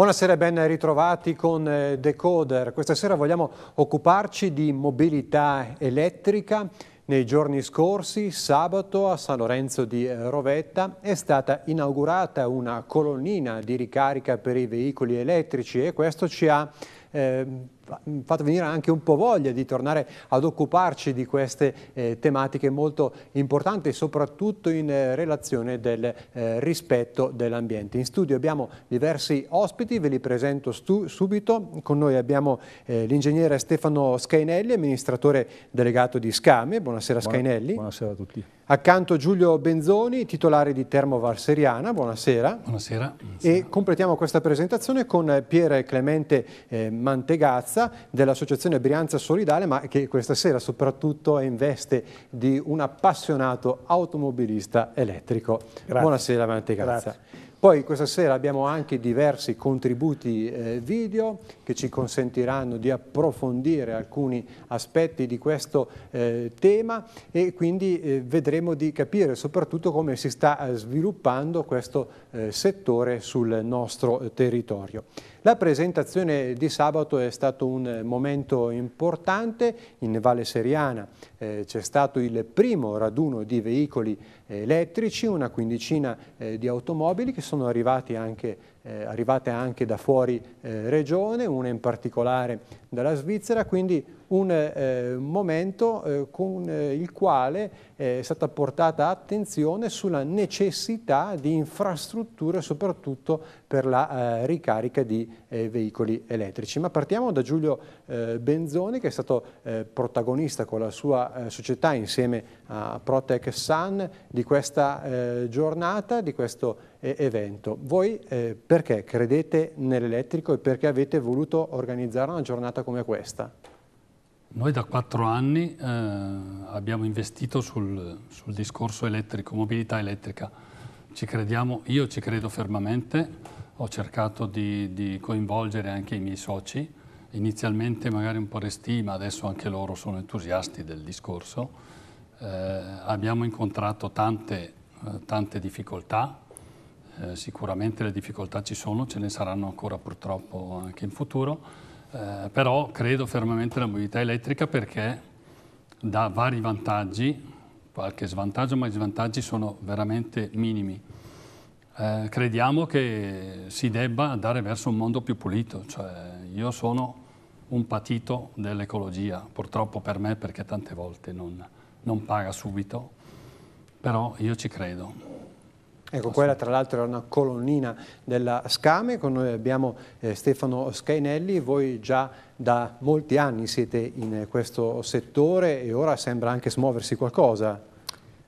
Buonasera e ben ritrovati con eh, Decoder. Questa sera vogliamo occuparci di mobilità elettrica. Nei giorni scorsi, sabato, a San Lorenzo di eh, Rovetta è stata inaugurata una colonnina di ricarica per i veicoli elettrici e questo ci ha eh, Mm, fatto venire anche un po' voglia di tornare ad occuparci di queste eh, tematiche molto importanti, soprattutto in eh, relazione del eh, rispetto dell'ambiente. In studio abbiamo diversi ospiti, ve li presento subito. Con noi abbiamo eh, l'ingegnere Stefano Scainelli, amministratore delegato di Scame. Buonasera Buona, Scainelli. Buonasera a tutti. Accanto Giulio Benzoni, titolare di Termo Valseriana, buonasera. buonasera. E completiamo questa presentazione con Pier Clemente eh, Mantegazza dell'Associazione Brianza Solidale, ma che questa sera soprattutto è in veste di un appassionato automobilista elettrico. Grazie. Buonasera Mantegazza. Grazie. Poi questa sera abbiamo anche diversi contributi eh, video che ci consentiranno di approfondire alcuni aspetti di questo eh, tema e quindi eh, vedremo di capire soprattutto come si sta eh, sviluppando questo eh, settore sul nostro eh, territorio. La presentazione di sabato è stato un momento importante, in Valle Seriana eh, c'è stato il primo raduno di veicoli eh, elettrici, una quindicina eh, di automobili che sono anche, eh, arrivate anche da fuori eh, regione, una in particolare dalla Svizzera, quindi un eh, momento eh, con eh, il quale eh, è stata portata attenzione sulla necessità di infrastrutture soprattutto per la eh, ricarica di eh, veicoli elettrici. Ma partiamo da Giulio Benzoni che è stato protagonista con la sua società insieme a Protec Sun di questa giornata, di questo evento. Voi perché credete nell'elettrico e perché avete voluto organizzare una giornata lotta come questa? Noi da quattro anni eh, abbiamo investito sul, sul, discorso elettrico, mobilità elettrica. Ci crediamo, io ci credo fermamente, ho cercato di, di coinvolgere anche i miei soci, inizialmente magari un po' resti, ma adesso anche loro sono entusiasti del discorso. Eh, abbiamo incontrato tante, eh, tante difficoltà, eh, sicuramente le difficoltà ci sono, ce ne saranno ancora purtroppo anche in futuro, eh, però credo fermamente nella mobilità elettrica perché dà vari vantaggi, qualche svantaggio, ma i svantaggi sono veramente minimi. Eh, crediamo che si debba andare verso un mondo più pulito, cioè io sono un patito dell'ecologia, purtroppo per me perché tante volte non, non paga subito, però io ci credo. Ecco, ah, quella tra l'altro era una colonnina della Scame, con noi abbiamo eh, Stefano Scainelli, voi già da molti anni siete in eh, questo settore e ora sembra anche smuoversi qualcosa.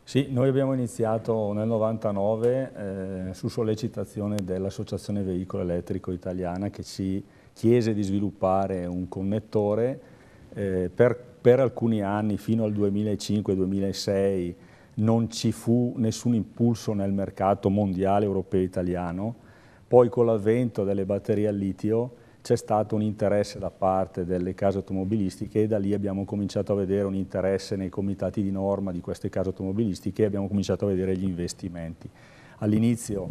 Sì, noi abbiamo iniziato nel 99 eh, su sollecitazione dell'Associazione Veicolo Elettrico Italiana che ci chiese di sviluppare un connettore eh, per, per alcuni anni, fino al 2005-2006, non ci fu nessun impulso nel mercato mondiale, europeo e italiano. Poi con l'avvento delle batterie a litio c'è stato un interesse da parte delle case automobilistiche e da lì abbiamo cominciato a vedere un interesse nei comitati di norma di queste case automobilistiche e abbiamo cominciato a vedere gli investimenti. All'inizio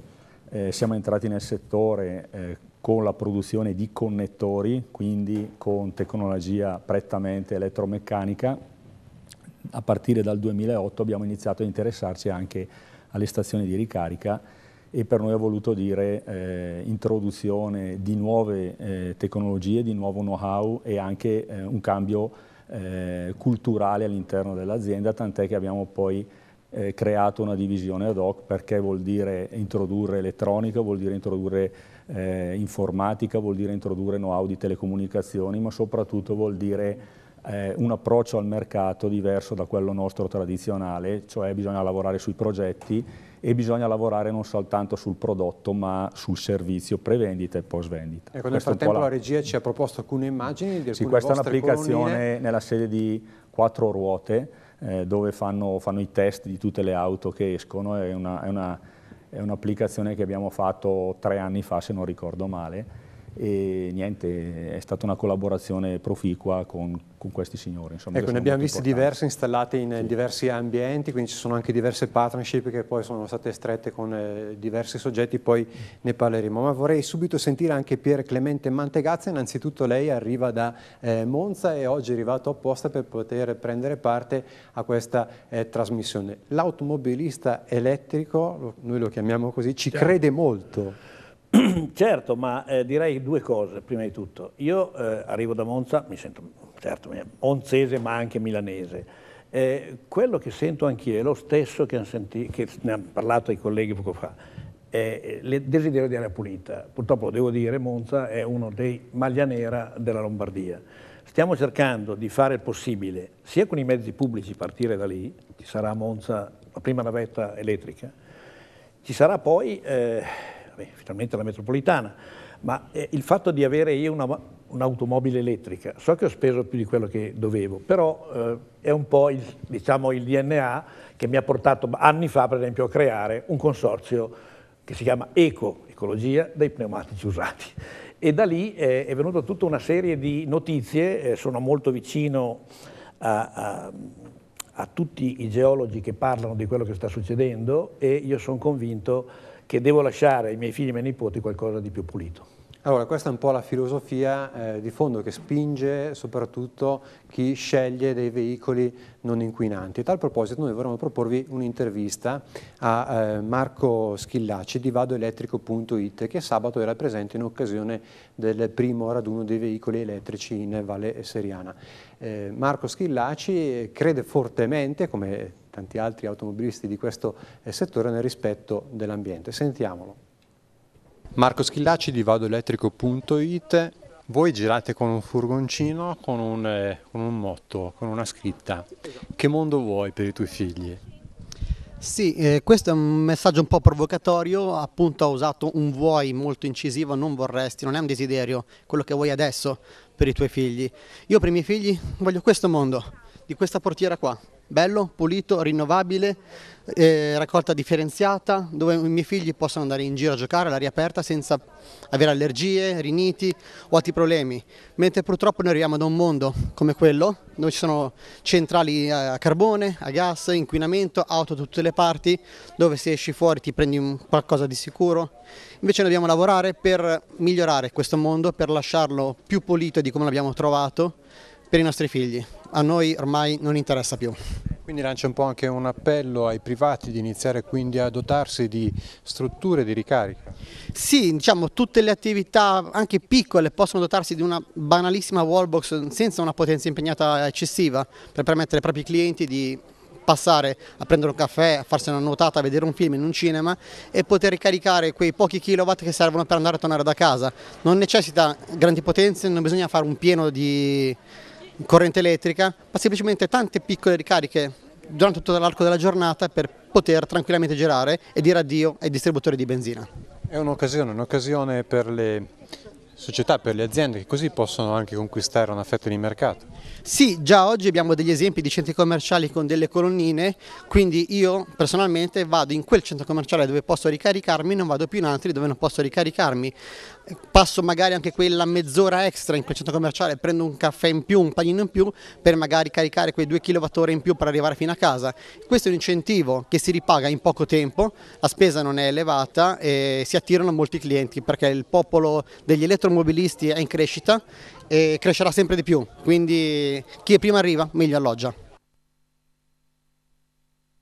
eh, siamo entrati nel settore eh, con la produzione di connettori, quindi con tecnologia prettamente elettromeccanica a partire dal 2008 abbiamo iniziato a interessarci anche alle stazioni di ricarica e per noi ha voluto dire eh, introduzione di nuove eh, tecnologie, di nuovo know-how e anche eh, un cambio eh, culturale all'interno dell'azienda, tant'è che abbiamo poi eh, creato una divisione ad hoc perché vuol dire introdurre elettronica, vuol dire introdurre eh, informatica, vuol dire introdurre know-how di telecomunicazioni, ma soprattutto vuol dire eh, un approccio al mercato diverso da quello nostro tradizionale, cioè bisogna lavorare sui progetti e bisogna lavorare non soltanto sul prodotto ma sul servizio prevendita e post vendita. Ecco, nel frattempo la... la... regia ci ha proposto alcune immagini di alcune Sì, questa è un'applicazione nella sede di quattro ruote eh, dove fanno, fanno, i test di tutte le auto che escono, è un'applicazione una, che abbiamo fatto tre anni fa se non ricordo male e niente, è stata una collaborazione proficua con, con questi signori. Insomma, ecco, ne abbiamo viste diverse installate in sì. diversi ambienti, quindi ci sono anche diverse partnership che poi sono state strette con eh, diversi soggetti, poi ne parleremo. Ma vorrei subito sentire anche Pier Clemente Mantegazza, innanzitutto lei arriva da eh, Monza e oggi è arrivato apposta per poter prendere parte a questa eh, trasmissione. L'automobilista elettrico, noi lo chiamiamo così, ci crede molto. Certo, ma eh, direi due cose prima di tutto. Io eh, arrivo da Monza, mi sento certo monzese ma anche milanese. Eh, quello che sento anch'io è lo stesso che, senti, che ne hanno parlato i colleghi poco fa, il eh, desiderio di aria pulita. Purtroppo devo dire, Monza è uno dei maglia nera della Lombardia. Stiamo cercando di fare il possibile, sia con i mezzi pubblici partire da lì, ci sarà a Monza la prima navetta elettrica, ci sarà poi eh, vabbè, finalmente la metropolitana, ma eh, il fatto di avere io un'automobile elettrica, so che ho speso più di quello che dovevo, però eh, è un po' il, diciamo, il DNA che mi ha portato anni fa, per esempio, a creare un consorzio che si chiama Eco, Ecologia dei Pneumatici Usati. E da lì eh, è venuta tutta una serie di notizie, eh, sono molto vicino a, a a tutti i geologi che parlano di quello che sta succedendo e io sono convinto che devo lasciare ai miei figli e ai miei nipoti qualcosa di più pulito. Allora, questa è un po' la filosofia eh, di fondo che spinge soprattutto chi sceglie dei veicoli non inquinanti. A tal proposito noi vorremmo proporvi un'intervista a eh, Marco Schillacci di vadoelettrico.it che sabato era presente in occasione del primo raduno dei veicoli elettrici in Valle Seriana. Eh, Marco Schillacci crede fortemente, come tanti altri automobilisti di questo eh, settore, nel rispetto dell'ambiente. Sentiamolo. Marco Schillacci di vadoelettrico.it voi girate con un furgoncino con un, eh, con un motto, con una scritta che mondo vuoi per i tuoi figli? Sì, eh, questo è un messaggio un po' provocatorio, appunto ho usato un vuoi molto incisivo, non vorresti, non è un desiderio, quello che vuoi adesso per i tuoi figli. Io per i miei figli voglio questo mondo, di questa portiera qua, bello, pulito, rinnovabile, eh, raccolta differenziata, dove i miei figli possono andare in giro a giocare all'aria aperta senza avere allergie, riniti o altri problemi. Mentre purtroppo noi arriviamo da un mondo come quello, dove ci sono centrali a carbone, a gas, inquinamento, auto da tutte le parti, dove se esci fuori ti prendi qualcosa di sicuro. Invece dobbiamo lavorare per migliorare questo mondo, per lasciarlo più pulito di come l'abbiamo trovato per i nostri figli. A noi ormai non interessa più. Quindi lancia un po' anche un appello ai privati di iniziare quindi a dotarsi di strutture di ricarica. Sì, diciamo tutte le attività anche piccole possono dotarsi di una banalissima wallbox senza una potenza impegnata eccessiva per permettere ai propri clienti di passare a prendere un caffè, a farsi una nuotata, a vedere un film in un cinema e poter ricaricare quei pochi kilowatt che servono per andare a tornare da casa. Non necessita grandi potenze, non bisogna fare un pieno di corrente elettrica, ma semplicemente tante piccole ricariche durante tutto l'arco della giornata per poter tranquillamente girare e dire addio ai distributori di benzina. È un'occasione, un'occasione per le società, per le aziende che così possono anche conquistare una fetta di mercato. Sì, già oggi abbiamo degli esempi di centri commerciali con delle colonnine, quindi io personalmente vado in quel centro commerciale dove posso ricaricarmi, non vado più in altri dove non posso ricaricarmi passo magari anche quella mezz'ora extra in quel centro commerciale, prendo un caffè in più, un panino in più per magari caricare quei due kWh in più per arrivare fino a casa. Questo è un incentivo che si ripaga in poco tempo, la spesa non è elevata e si attirano molti clienti perché il popolo degli elettromobilisti è in crescita e crescerà sempre di più, quindi chi prima arriva meglio alloggia.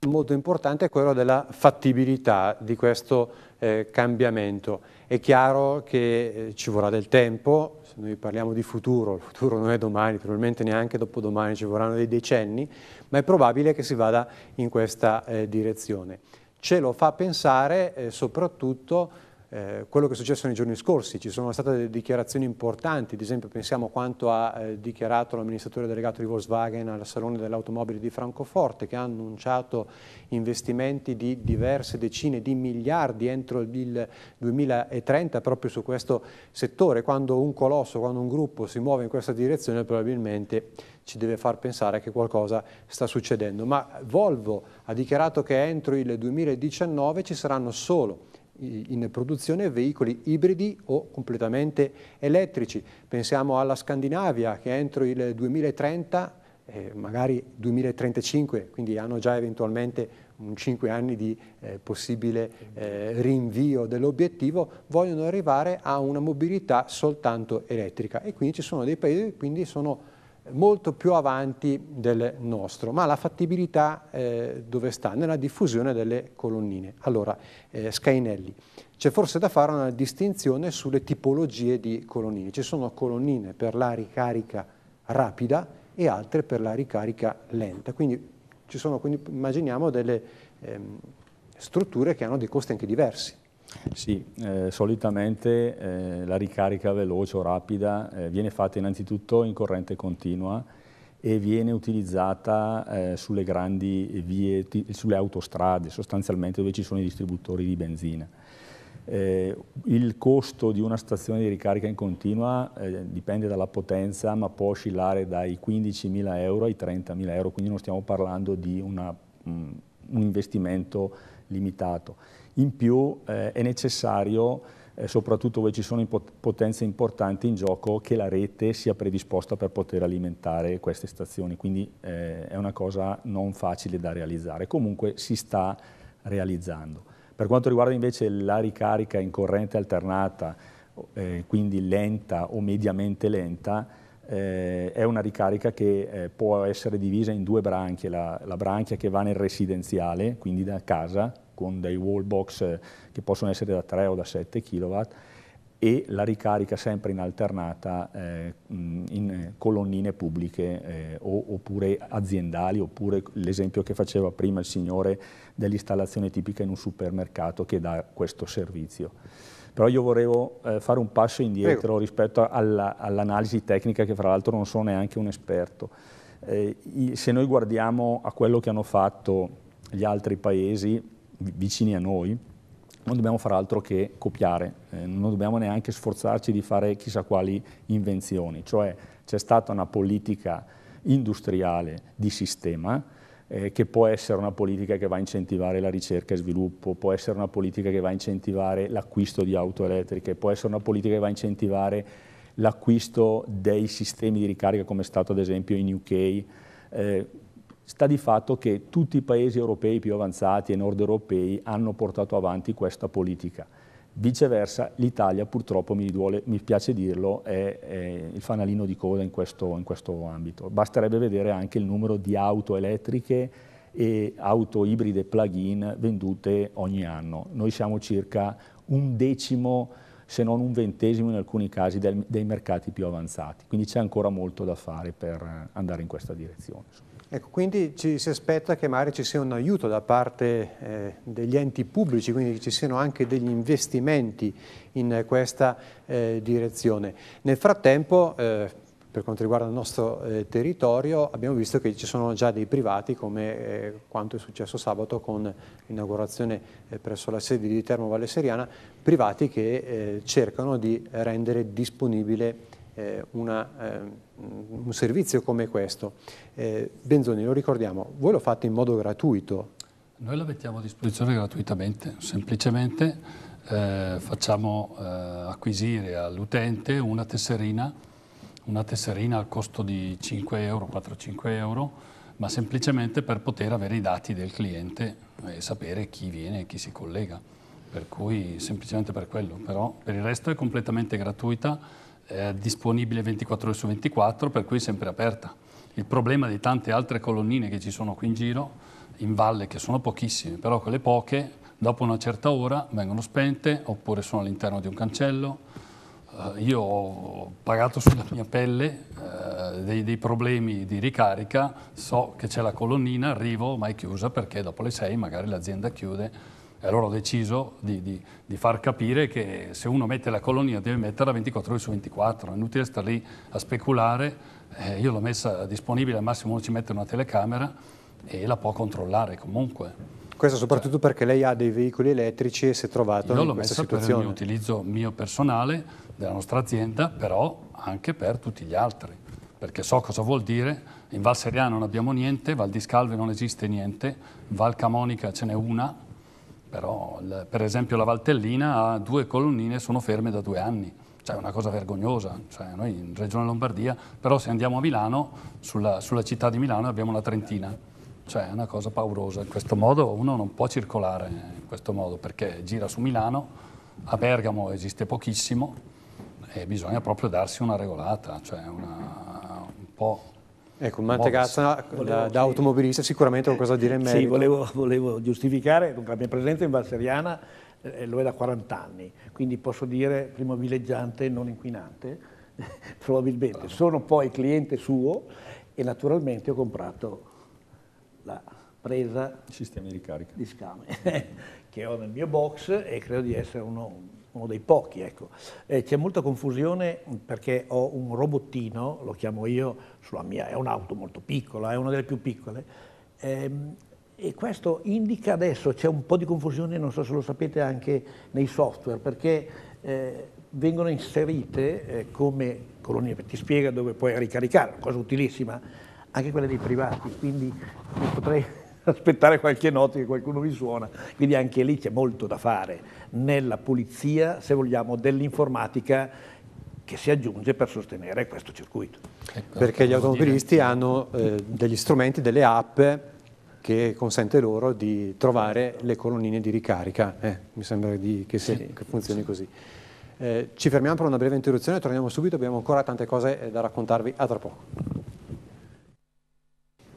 Molto importante è quello della fattibilità di questo eh, cambiamento. È chiaro che eh, ci vorrà del tempo, se noi parliamo di futuro, il futuro non è domani, probabilmente neanche dopodomani, ci vorranno dei decenni, ma è probabile che si vada in questa eh, direzione. Ce lo fa pensare eh, soprattutto eh, quello che è successo nei giorni scorsi, ci sono state delle dichiarazioni importanti, ad esempio pensiamo a quanto ha eh, dichiarato l'amministratore delegato di Volkswagen al Salone dell'Automobile di Francoforte, che ha annunciato investimenti di diverse decine di miliardi entro il 2030 proprio su questo settore. Quando un colosso, quando un gruppo si muove in questa direzione probabilmente ci deve far pensare che qualcosa sta succedendo. Ma Volvo ha dichiarato che entro il 2019 ci saranno solo in produzione veicoli ibridi o completamente elettrici. Pensiamo alla Scandinavia che entro il 2030, eh, magari 2035, quindi hanno già eventualmente un 5 anni di eh, possibile eh, rinvio dell'obiettivo, vogliono arrivare a una mobilità soltanto elettrica e quindi ci sono dei paesi che quindi sono molto più avanti del nostro, ma la fattibilità eh, dove sta? Nella diffusione delle colonnine. Allora, eh, Scainelli, c'è forse da fare una distinzione sulle tipologie di colonnine. Ci sono colonnine per la ricarica rapida e altre per la ricarica lenta. Quindi, sono, quindi immaginiamo delle ehm, strutture che hanno dei costi anche diversi. Sì, eh, solitamente eh, la ricarica veloce o rapida eh, viene fatta innanzitutto in corrente continua e viene utilizzata eh, sulle grandi vie, sulle autostrade sostanzialmente dove ci sono i distributori di benzina. Eh, il costo di una stazione di ricarica in continua eh, dipende dalla potenza ma può oscillare dai 15.000 euro ai 30.000 euro, quindi non stiamo parlando di una, mh, mm, un investimento limitato in più eh, è necessario, eh, soprattutto dove ci sono potenze importanti in gioco, che la rete sia predisposta per poter alimentare queste stazioni, quindi eh, è una cosa non facile da realizzare, comunque si sta realizzando. Per quanto riguarda invece la ricarica in corrente alternata, eh, quindi lenta o mediamente lenta, eh, è una ricarica che eh, può essere divisa in due branchie, la, la, branchia che va nel residenziale, quindi da casa, con dei wall box eh, che possono essere da 3 o da 7 kW e la ricarica sempre eh, in alternata eh, in colonnine pubbliche eh, o, oppure aziendali, oppure l'esempio che faceva prima il signore dell'installazione tipica in un supermercato che dà questo servizio. Però io vorrei eh, fare un passo indietro Prego. rispetto all'analisi all tecnica che fra l'altro non sono neanche un esperto. Eh, se noi guardiamo a quello che hanno fatto gli altri paesi, vicini a noi, non dobbiamo fare altro che copiare, eh, non dobbiamo neanche sforzarci di fare chissà quali invenzioni, cioè c'è stata una politica industriale di sistema eh, che può essere una politica che va a incentivare la ricerca e sviluppo, può essere una politica che va a incentivare l'acquisto di auto elettriche, può essere una politica che va a incentivare l'acquisto dei sistemi di ricarica come è stato ad esempio in UK, eh, sta di fatto che tutti i paesi europei più avanzati e nord europei hanno portato avanti questa politica. Viceversa, l'Italia purtroppo, mi, duole, mi, piace dirlo, è, è, il fanalino di coda in questo, in questo ambito. Basterebbe vedere anche il numero di auto elettriche e auto ibride plug-in vendute ogni anno. Noi siamo circa un decimo, se non un ventesimo in alcuni casi, del, dei mercati più avanzati. Quindi c'è ancora molto da fare per andare in questa direzione. Ecco, quindi ci si aspetta che magari ci sia un aiuto da parte eh, degli enti pubblici, quindi che ci siano anche degli investimenti in questa eh, direzione. Nel frattempo, eh, per quanto riguarda il nostro eh, territorio, abbiamo visto che ci sono già dei privati, come eh, quanto è successo sabato con l'inaugurazione eh, presso la sede di Termo Valle Seriana, privati che cercano di rendere disponibile eh, una, ehm, un servizio come questo. Eh, Benzoni, lo ricordiamo, voi lo fate in modo gratuito. Noi la mettiamo a disposizione gratuitamente, semplicemente eh, facciamo eh, acquisire all'utente una tesserina, una tesserina al costo di 5 euro, 4-5 euro, ma semplicemente per poter avere i dati del cliente e sapere chi viene e chi si collega. Per cui semplicemente per quello, però per il resto è completamente gratuita eh, disponibile 24 ore su 24, per cui è sempre aperta. Il problema di tante altre colonnine che ci sono qui in giro, in valle, che sono pochissime, però quelle poche, dopo una certa ora vengono spente oppure sono all'interno di un cancello. Eh, io ho pagato sulla mia pelle eh, dei, dei, problemi di ricarica, so che c'è la colonnina, arrivo, ma è chiusa perché dopo le 6 magari l'azienda chiude e allora ho deciso di, di, di, far capire che se uno mette la colonia deve metterla 24 ore su 24, è inutile stare lì a speculare, eh, io l'ho messa disponibile, al massimo uno ci mette una telecamera e la può controllare comunque. Questo cioè soprattutto perché lei ha dei veicoli elettrici e si è trovato in questa situazione. Io l'ho messo per il mio utilizzo mio personale, della nostra azienda, però anche per tutti gli altri, perché so cosa vuol dire. In Val Seriano non abbiamo niente, Val di Scalve non esiste niente, Val Camonica ce n'è una, però per esempio la Valtellina ha due colonnine sono ferme da due anni, cioè è una cosa vergognosa, cioè, noi in Regione Lombardia, però se andiamo a Milano, sulla, sulla città di Milano abbiamo una trentina, cioè è una cosa paurosa, in questo modo uno non può circolare in questo modo perché gira su Milano, a Bergamo esiste pochissimo e bisogna proprio darsi una regolata, cioè una, un po' Ecco, Mantegazza da, da, automobilista sicuramente qualcosa da dire in merito. Sì, volevo, volevo giustificare, dunque, la mia presenza in Valseriana eh, lo è da 40 anni, quindi posso dire primo villeggiante non inquinante, probabilmente. Sono poi cliente suo e naturalmente ho comprato la presa di, di, scame che ho nel mio box e credo di essere uno uno dei pochi, ecco. Eh, c'è molta confusione perché ho un robottino, lo chiamo io, sulla mia, è un'auto molto piccola, è una delle più piccole, ehm, e questo indica adesso, c'è un po' di confusione, non so se lo sapete, anche nei software, perché eh, vengono inserite eh, come colonie, ti spiega dove puoi ricaricare, cosa utilissima, anche quelle dei privati, quindi potrei aspettare qualche notte che qualcuno vi suona, quindi anche lì c'è molto da fare nella pulizia, se vogliamo, dell'informatica che si aggiunge per sostenere questo circuito. Ecco. Perché gli ecco, automobilisti hanno eh, degli strumenti, delle app che consente loro di trovare le colonnine di ricarica, eh, mi sembra di, che, sì, che, funzioni sì. così. Eh, ci fermiamo per una breve interruzione, torniamo subito, abbiamo ancora tante cose eh, da raccontarvi, a tra poco.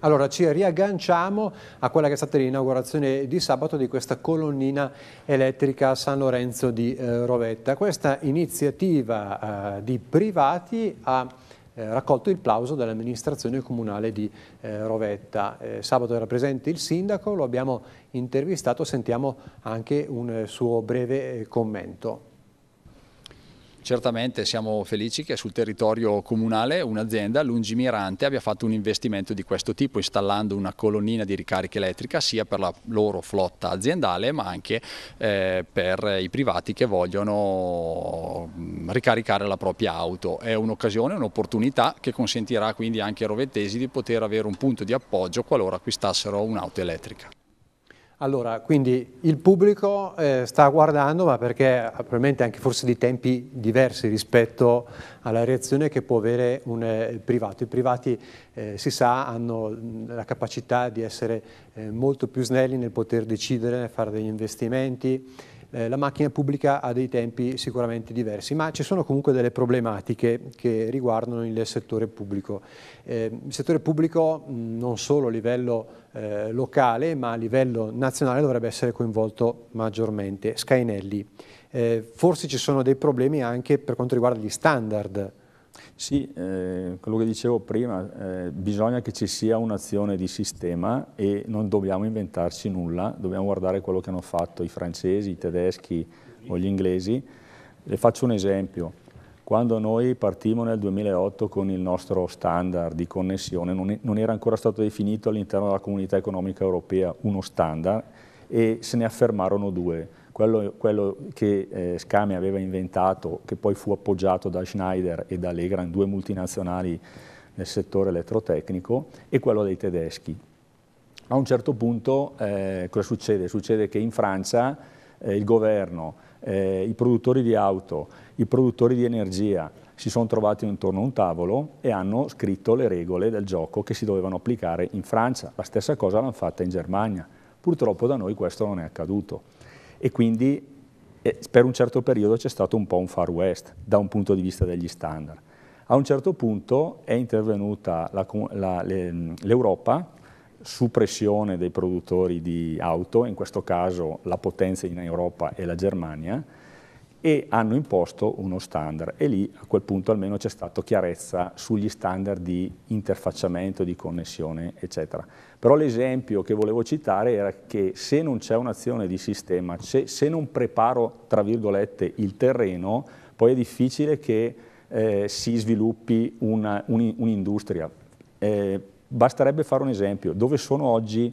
Allora ci riagganciamo a quella che è stata l'inaugurazione di sabato di questa colonnina elettrica a San Lorenzo di eh, Rovetta. Questa iniziativa eh, di privati ha eh, raccolto il plauso dell'amministrazione comunale di eh, Rovetta. Eh, sabato era presente il sindaco, lo abbiamo intervistato, sentiamo anche un eh, suo breve eh, commento. Certamente siamo felici che sul territorio comunale un'azienda lungimirante abbia fatto un investimento di questo tipo installando una colonnina di ricarica elettrica sia per la loro flotta aziendale ma anche eh, per i privati che vogliono mm, ricaricare la propria auto. È un'occasione, un'opportunità che consentirà quindi anche ai rovettesi di poter avere un punto di appoggio qualora acquistassero un'auto elettrica. Allora, quindi il pubblico eh, sta guardando, ma perché probabilmente anche forse di tempi diversi rispetto alla reazione che può avere un eh, privato. I privati, eh, si sa, hanno la capacità di essere eh, molto più snelli nel poter decidere, fare degli investimenti, eh, la macchina pubblica ha dei tempi sicuramente diversi, ma ci sono comunque delle problematiche che riguardano il settore pubblico. Eh, il settore pubblico non solo a livello eh, locale, ma a livello nazionale dovrebbe essere coinvolto maggiormente. Scainelli, eh, forse ci sono dei problemi anche per quanto riguarda gli standard sì, eh, quello che dicevo prima, eh, bisogna che ci sia un'azione di sistema e non dobbiamo inventarci nulla, dobbiamo guardare quello che hanno fatto i francesi, i tedeschi o gli inglesi. Le faccio un esempio. Quando noi partimmo nel 2008 con il nostro standard di connessione, non, è, non era ancora stato definito all'interno della comunità economica europea uno standard e se ne affermarono due quello, quello che eh, Scame aveva inventato, che poi fu appoggiato da Schneider e da Legrand, due multinazionali nel settore elettrotecnico, e quello dei tedeschi. A un certo punto eh, cosa succede? Succede che in Francia eh, il governo, eh, i produttori di auto, i produttori di energia, si sono trovati intorno a un tavolo e hanno scritto le regole del gioco che si dovevano applicare in Francia. La stessa cosa l'hanno fatta in Germania. Purtroppo da noi questo non è accaduto e quindi eh, per un certo periodo c'è stato un po' un far west da un punto di vista degli standard. A un certo punto è intervenuta l'Europa su pressione dei produttori di auto, in questo caso la potenza in Europa è la Germania, e hanno imposto uno standard e lì a quel punto almeno c'è stata chiarezza sugli standard di interfacciamento, di connessione, eccetera. Però l'esempio che volevo citare era che se non c'è un'azione di sistema, se, se, non preparo, tra virgolette, il terreno, poi è difficile che eh, si sviluppi un'industria. Un, un eh, basterebbe fare un esempio, dove sono oggi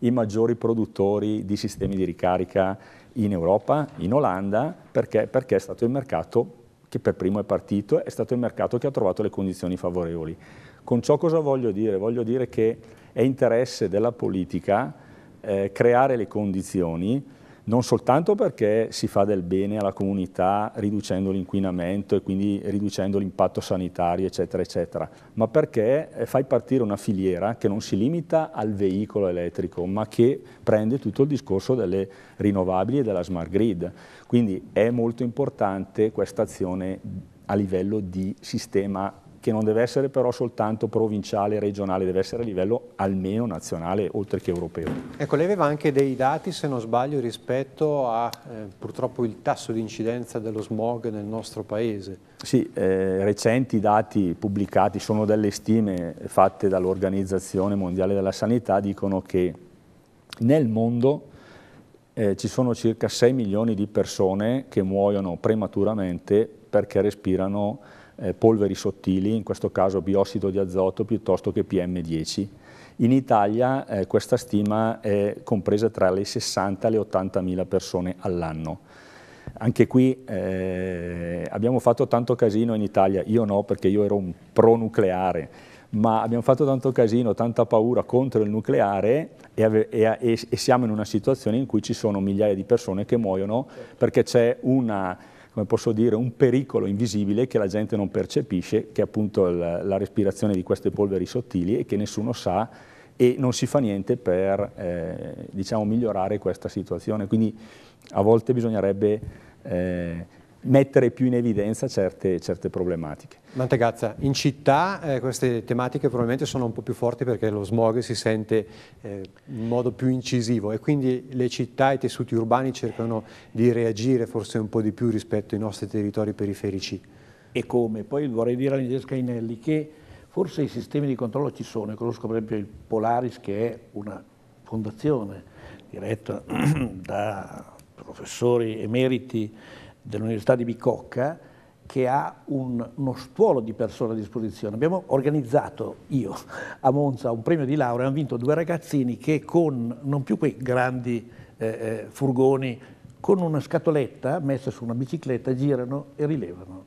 i maggiori produttori di sistemi di ricarica in Europa, in Olanda, perché, perché è stato il mercato che per primo è partito, è stato il mercato che ha trovato le condizioni favorevoli. Con ciò cosa voglio dire? Voglio dire che è interesse della politica eh, creare le condizioni non soltanto perché si fa del bene alla comunità riducendo l'inquinamento e quindi riducendo l'impatto sanitario, eccetera, eccetera, ma perché eh, fai partire una filiera che non si limita al veicolo elettrico, ma che prende tutto il discorso delle rinnovabili e della smart grid. Quindi è molto importante questa azione a livello di sistema che non deve essere però soltanto provinciale regionale, deve essere a livello almeno nazionale, oltre che europeo. Ecco, lei aveva anche dei dati, se non sbaglio, rispetto a eh, purtroppo il tasso di incidenza dello smog nel nostro paese. Sì, eh, recenti dati pubblicati sono delle stime fatte dall'Organizzazione Mondiale della Sanità, dicono che nel mondo eh, ci sono circa 6 milioni di persone che muoiono prematuramente perché respirano eh, polveri sottili, in questo caso biossido di azoto piuttosto che PM10. In Italia eh, questa stima è compresa tra le 60 e le 80 mila persone all'anno. Anche qui eh, abbiamo fatto tanto casino in Italia, io no perché io ero un pro-nucleare, ma abbiamo fatto tanto casino, tanta paura contro il nucleare e, e, e, siamo in una situazione in cui ci sono migliaia di persone che muoiono certo. perché c'è una come posso dire, un pericolo invisibile che la gente non percepisce, che è appunto la, la respirazione di queste polveri sottili e che nessuno sa e non si fa niente per eh, diciamo, migliorare questa situazione. Quindi a volte bisognerebbe eh, mettere più in evidenza certe, certe problematiche. Mantegazza, in città eh, queste tematiche probabilmente sono un po' più forti perché lo smog si sente eh, in modo più incisivo e quindi le città e i tessuti urbani cercano di reagire forse un po' di più rispetto ai nostri territori periferici. E come? Poi vorrei dire all'ingegner Scainelli che forse i sistemi di controllo ci sono, io conosco per esempio il Polaris che è una fondazione diretta da professori emeriti dell'Università di Bicocca che ha un, uno stuolo di persone a disposizione. Abbiamo organizzato io a Monza un premio di laurea, e hanno vinto due ragazzini che con non più quei grandi eh, eh furgoni, con una scatoletta messa su una bicicletta girano e rilevano.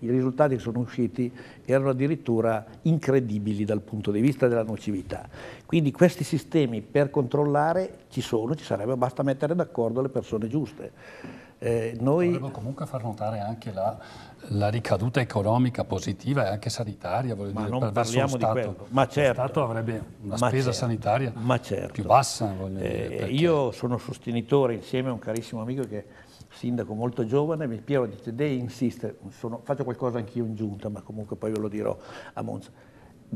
I risultati che sono usciti erano addirittura incredibili dal punto di vista della nocività. Quindi questi sistemi per controllare ci sono, ci sarebbe, basta mettere d'accordo le persone giuste. Eh, noi... Volevo comunque far notare anche la, la ricaduta economica positiva e anche sanitaria, voglio ma dire, non parliamo Stato, di quello, ma certo. Lo Stato avrebbe una spesa certo, sanitaria certo. più bassa. Eh, dire, io sono sostenitore insieme a un carissimo amico che sindaco molto giovane, mi Piero dice, dei insiste, sono, faccio qualcosa anch'io in giunta, ma comunque poi ve lo dirò a Monza.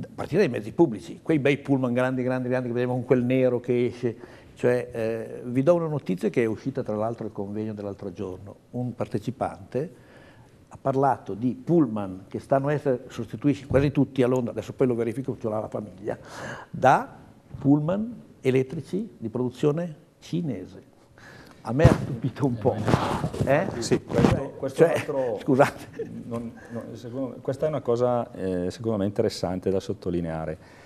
A partire dai mezzi pubblici, quei bei pullman grandi, grandi, grandi che vediamo con quel nero che esce, cioè, eh, vi do una notizia che è uscita tra l'altro al convegno dell'altro giorno. Un partecipante ha parlato di pullman che stanno a essere sostituiti quasi tutti a Londra, adesso poi lo verifico, ce l'ha la famiglia, da pullman elettrici di produzione cinese. A me ha stupito un po'. Eh? eh? Sì, questo, cioè, questo cioè, altro, scusate. Non, non, secondo, questa è una cosa eh, secondo me interessante da sottolineare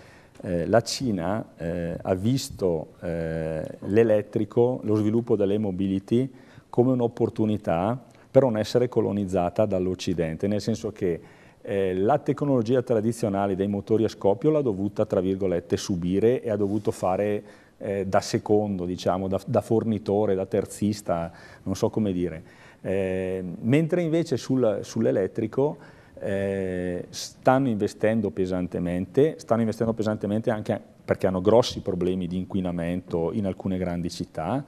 eh, la Cina eh, ha visto eh, l'elettrico, lo sviluppo dell'e-mobility come un'opportunità per non essere colonizzata dall'Occidente, nel senso che eh, la tecnologia tradizionale dei motori a scoppio l'ha dovuta, tra virgolette, subire e ha dovuto fare eh, da secondo, diciamo, da, da, fornitore, da terzista, non so come dire. Eh, mentre invece sul, sull'elettrico eh, stanno investendo pesantemente, stanno investendo pesantemente anche perché hanno grossi problemi di inquinamento in alcune grandi città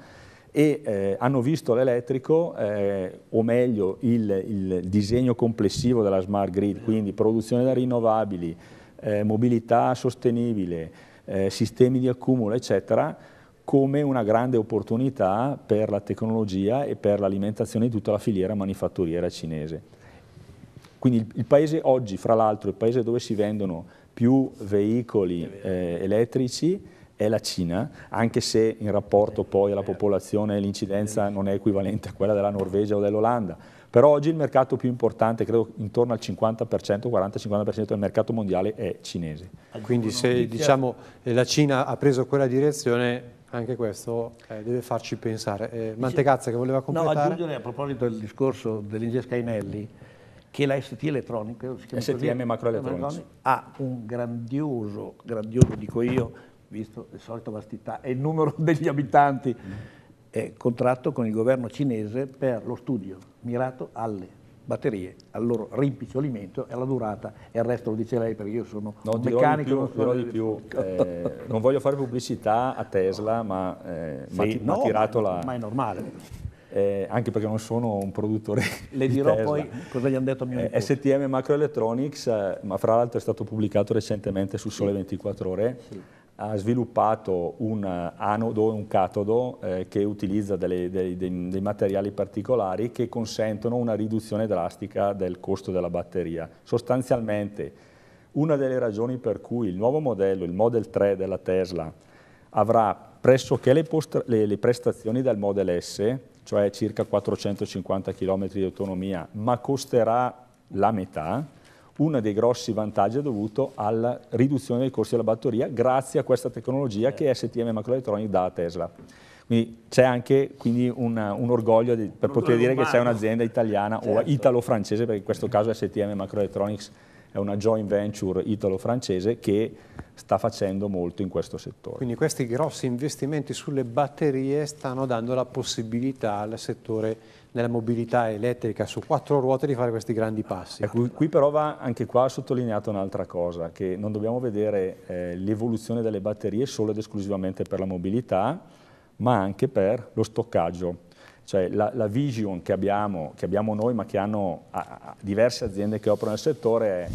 e eh, hanno visto l'elettrico, eh, o meglio il, il, disegno complessivo della smart grid, quindi produzione da rinnovabili, eh, mobilità sostenibile, eh, sistemi di accumulo, eccetera, come una grande opportunità per la tecnologia e per l'alimentazione di tutta la filiera manifatturiera cinese. Quindi il, il paese oggi, fra l'altro, il paese dove si vendono più veicoli eh, elettrici è la Cina, anche se in rapporto poi alla popolazione l'incidenza non è equivalente a quella della Norvegia o dell'Olanda, però oggi il mercato più importante, credo intorno al 50%, 40-50% del mercato mondiale è cinese. Quindi se diciamo, la Cina ha preso quella direzione, anche questo eh, deve farci pensare. Eh, Mantecazza che voleva completare? No, aggiungere a proposito del discorso dell'Inge Scainelli, che la ST elettronica, STM Macroelettronica, ha un grandioso, grandioso dico io, visto la solita vastità e il numero degli abitanti, eh, contratto con il governo cinese per lo studio mirato alle batterie, al loro rimpicciolimento e alla durata, e il resto lo dice lei perché io sono no, meccanico. Più, non, di più, eh, non voglio fare pubblicità a Tesla, ma, eh, sì, ma, no, ma, tirato la... Ma è normale eh, anche perché non sono un produttore Le dirò Tesla. poi cosa gli hanno detto a mio Eh, STM Macroelectronics, eh, ma fra l'altro è stato pubblicato recentemente su Sole 24 Ore, sì. ha sviluppato un anodo e un catodo eh, che utilizza delle, dei, dei, dei, materiali particolari che consentono una riduzione drastica del costo della batteria. Sostanzialmente una delle ragioni per cui il nuovo modello, il Model 3 della Tesla, avrà pressoché le, le, le prestazioni del Model S, cioè circa 450 km di autonomia, ma costerà la metà, uno dei grossi vantaggi è dovuto alla riduzione dei costi della batteria grazie a questa tecnologia che STM Microelectronics dà a Tesla. Quindi c'è anche quindi una, un orgoglio di, per poter dire umano. che c'è un'azienda italiana certo. o italo-francese, perché in questo caso STM Microelectronics è una joint venture italo-francese che sta facendo molto in questo settore. Quindi questi grossi investimenti sulle batterie stanno dando la possibilità al settore della mobilità elettrica su quattro ruote di fare questi grandi passi. Ecco, qui però va anche qua sottolineata un'altra cosa, che non dobbiamo vedere eh, l'evoluzione delle batterie solo ed esclusivamente per la mobilità, ma anche per lo stoccaggio cioè la, la vision che abbiamo, che abbiamo, noi ma che hanno a, a diverse aziende che operano nel settore è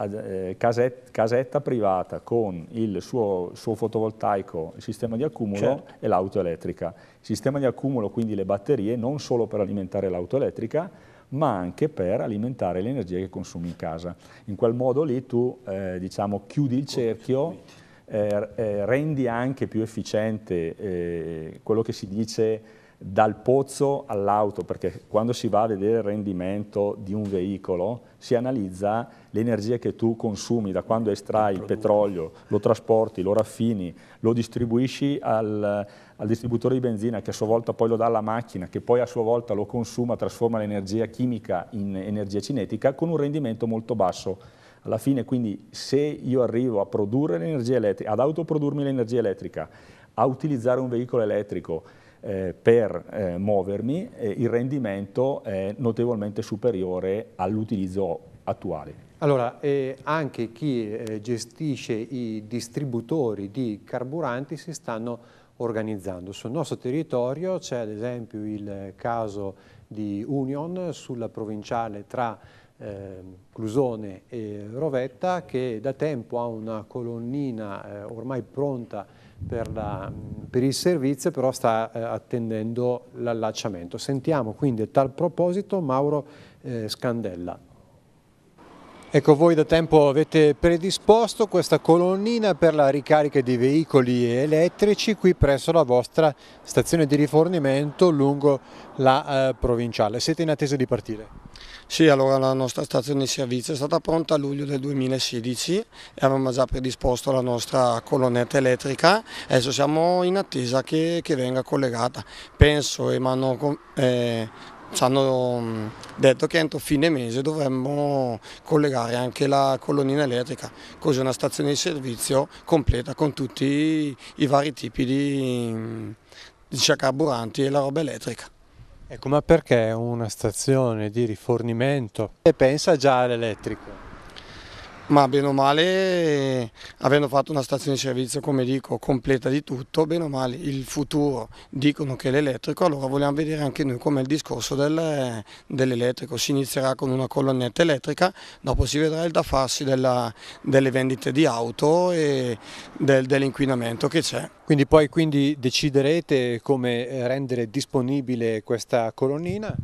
eh, casetta, casetta privata con il suo, suo, fotovoltaico, il sistema di accumulo certo. e l'auto elettrica. Il sistema di accumulo quindi le batterie non solo per alimentare l'auto elettrica ma anche per alimentare l'energia che consumi in casa. In quel modo lì tu eh, diciamo, chiudi il cerchio eh, eh, rendi anche più efficiente eh, quello che si dice dal pozzo all'auto, perché quando si va a vedere il rendimento di un veicolo si analizza l'energia che tu consumi da quando estrai il petrolio, lo trasporti, lo raffini, lo distribuisci al, al, distributore di benzina che a sua volta poi lo dà alla macchina, che poi a sua volta lo consuma, trasforma l'energia chimica in energia cinetica con un rendimento molto basso. Alla fine quindi se io arrivo a produrre l'energia elettrica, ad autoprodurmi l'energia elettrica, a utilizzare un veicolo elettrico, eh, per eh, muovermi, eh, il rendimento è notevolmente superiore all'utilizzo attuale. Allora, eh, anche chi eh, gestisce i distributori di carburanti si stanno organizzando. Sul nostro territorio c'è ad esempio il caso di Union sulla provinciale tra eh, Clusone e Rovetta che da tempo ha una colonnina eh, ormai pronta per, la, per il servizio, però sta eh, attendendo l'allacciamento. Sentiamo quindi a tal proposito Mauro eh, Scandella. Ecco, voi da tempo avete predisposto questa colonnina per la ricarica di veicoli elettrici qui presso la vostra stazione di rifornimento lungo la eh, provinciale. Siete in attesa di partire? Sì, allora la nostra stazione di servizio è stata pronta a luglio del 2016 e avevamo già predisposto la nostra colonnetta elettrica, adesso siamo in attesa che, che venga collegata. Penso e hanno, eh, ci hanno mm, detto che entro fine mese dovremmo collegare anche la colonnina elettrica, così una stazione di servizio completa con tutti i vari tipi di, mm, di carburanti e la roba elettrica. Ecco, ma perché una stazione di rifornimento e pensa già all'elettrico? ma bene o male avendo fatto una stazione di servizio come dico completa di tutto, bene o male il futuro dicono che è l'elettrico, allora vogliamo vedere anche noi com'è il discorso del, dell'elettrico, si inizierà con una colonnetta elettrica, dopo si vedrà il da farsi della, delle vendite di auto e del, dell'inquinamento che c'è. Quindi poi quindi deciderete come rendere disponibile questa colonnina?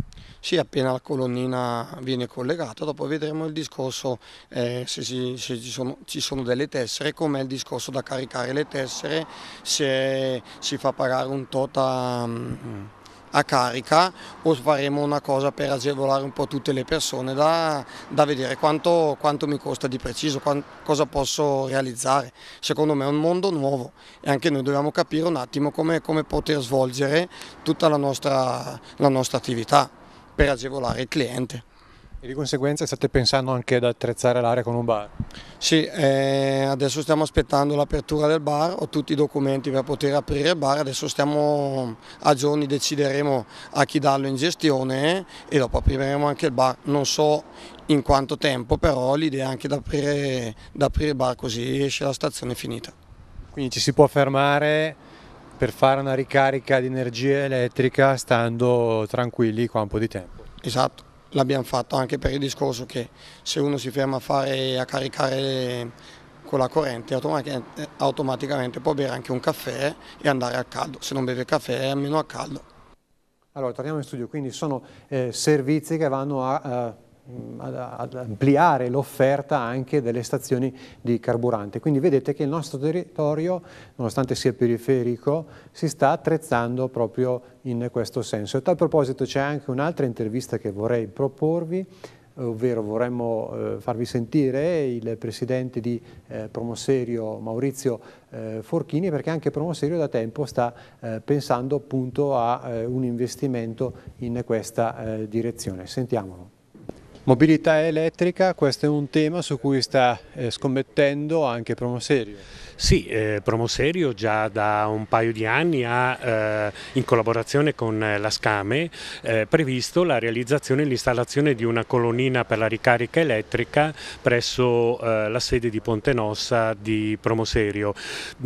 Sì, appena la colonnina viene collegata, dopo vedremo il discorso eh, se, si, se ci, sono, ci, sono, delle tessere, com'è il discorso da caricare le tessere, se si fa pagare un tot a, mm, a carica o faremo una cosa per agevolare un po' tutte le persone da, da vedere quanto, quanto, mi costa di preciso, quant, cosa posso realizzare. Secondo me è un mondo nuovo e anche noi dobbiamo capire un attimo come, come poter svolgere tutta la nostra, la nostra attività per agevolare il cliente. E di conseguenza state pensando anche ad attrezzare l'area con un bar? Sì, eh, adesso stiamo aspettando l'apertura del bar, ho tutti i documenti per poter aprire il bar, adesso stiamo a giorni decideremo a chi darlo in gestione e dopo apriremo anche il bar, non so in quanto tempo però l'idea è anche di aprire, di aprire il bar così esce la stazione finita. Quindi ci si può fermare per fare una ricarica di energia elettrica stando tranquilli qua un po' di tempo. Esatto, l'abbiamo fatto anche per il discorso che se uno si ferma a, fare, a caricare con la corrente automaticamente, automaticamente può bere anche un caffè e andare a caldo, se non beve caffè almeno a caldo. Allora torniamo in studio, quindi sono eh, servizi che vanno a... Eh Mm, ad ampliare l'offerta anche delle stazioni di carburante. Quindi vedete che il nostro territorio, nonostante sia periferico, si sta attrezzando proprio in questo senso. A tal proposito c'è anche un'altra intervista che vorrei proporvi, ovvero vorremmo eh, farvi sentire il presidente di eh, Promoserio Maurizio eh, Forchini perché anche Promoserio da tempo sta eh, pensando appunto a eh, un investimento in questa eh, direzione. Sentiamolo. Mobilità elettrica, questo è un tema su cui sta eh, scommettendo anche Promoserio. Sì, eh, Promoserio già da un paio di anni ha eh, in collaborazione con eh, la Scame eh, previsto la realizzazione e l'installazione di una colonnina per la ricarica elettrica presso eh, la sede di Ponte Nossa di Promoserio.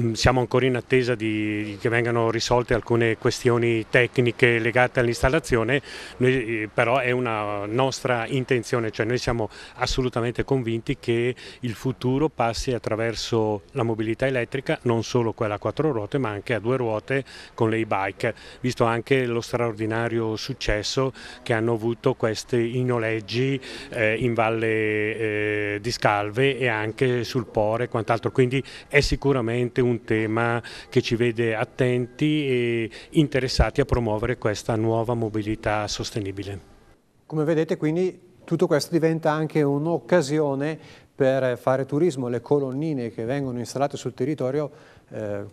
Mm, siamo ancora in attesa di, che vengano risolte alcune questioni tecniche legate all'installazione, eh, però è una nostra intenzione, cioè noi siamo assolutamente convinti che il futuro passi attraverso la mobilità mobilità elettrica, non solo quella a quattro ruote ma anche a due ruote con le e-bike, visto anche lo straordinario successo che hanno avuto questi i noleggi eh, in Valle eh, di Scalve e anche sul Pore e quant'altro, quindi è sicuramente un tema che ci vede attenti e interessati a promuovere questa nuova mobilità sostenibile. Come vedete quindi tutto questo diventa anche un'occasione per fare turismo le colonnine che vengono installate sul territorio eh, a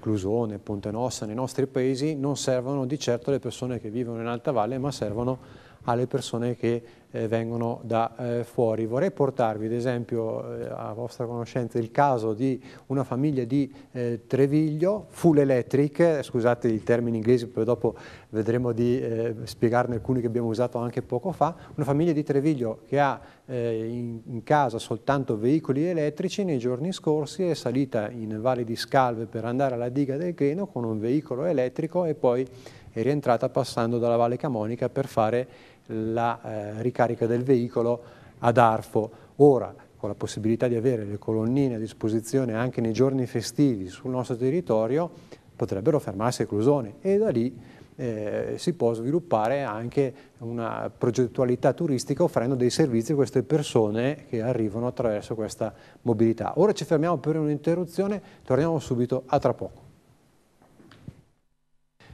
Clusone, Ponte Nossa, nei nostri paesi non servono di certo le persone che vivono in Alta Valle ma servono alle persone che eh, vengono da eh, fuori. Vorrei portarvi ad esempio eh, a vostra conoscenza il caso di una famiglia di eh, Treviglio, full electric, scusate il termine inglese, poi dopo vedremo di eh, spiegarne alcuni che abbiamo usato anche poco fa, una famiglia di Treviglio che ha eh, in, in, casa soltanto veicoli elettrici, nei giorni scorsi è salita in Valle di Scalve per andare alla diga del Greno con un veicolo elettrico e poi è rientrata passando dalla Valle Camonica per fare la eh, ricarica del veicolo ad arfo. Ora, con la possibilità di avere le colonnine a disposizione anche nei giorni festivi sul nostro territorio, potrebbero fermarsi ai clusoni e da lì eh, si può sviluppare anche una progettualità turistica offrendo dei servizi a queste persone che arrivano attraverso questa mobilità. Ora ci fermiamo per un'interruzione, torniamo subito a tra poco.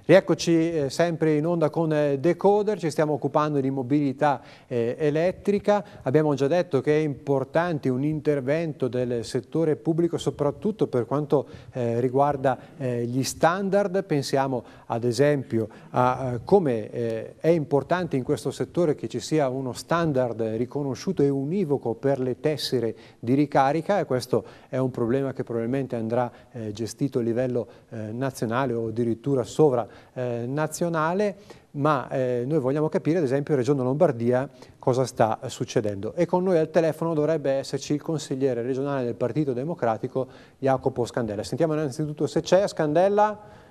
Rieccoci eh, sempre in onda con eh, Decoder, ci stiamo occupando di mobilità eh, elettrica, abbiamo già detto che è importante un intervento del settore pubblico soprattutto per quanto riguarda gli standard, pensiamo ad esempio a come è importante in questo settore che ci sia uno standard riconosciuto e univoco per le tessere di ricarica e questo è un problema che probabilmente andrà gestito a livello nazionale o addirittura sovra eh, nazionale, ma eh, noi vogliamo capire ad esempio in Regione Lombardia cosa sta succedendo. E con noi al telefono dovrebbe esserci il consigliere regionale del Partito Democratico Jacopo Scandella. Sentiamo innanzitutto se c'è Scandella.